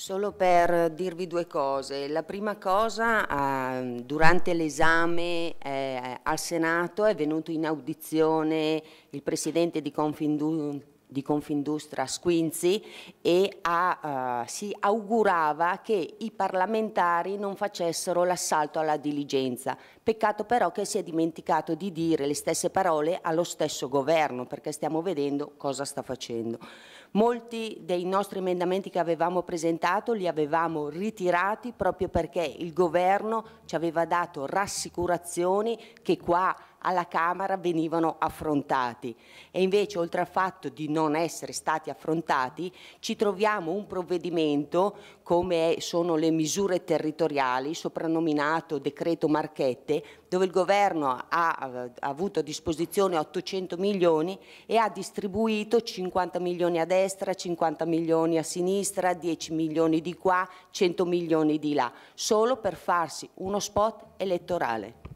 Solo per dirvi due cose. La prima cosa, eh, durante l'esame eh, al Senato è venuto in audizione il presidente di Confindustria di Confindustria Squinzi e a, uh, si augurava che i parlamentari non facessero l'assalto alla diligenza. Peccato però che si è dimenticato di dire le stesse parole allo stesso governo perché stiamo vedendo cosa sta facendo. Molti dei nostri emendamenti che avevamo presentato li avevamo ritirati proprio perché il governo ci aveva dato rassicurazioni che qua alla Camera venivano affrontati e invece oltre al fatto di non essere stati affrontati ci troviamo un provvedimento come sono le misure territoriali soprannominato decreto Marchette dove il governo ha, eh, ha avuto a disposizione 800 milioni e ha distribuito 50 milioni a destra, 50 milioni a sinistra, 10 milioni di qua, 100 milioni di là, solo per farsi uno spot elettorale.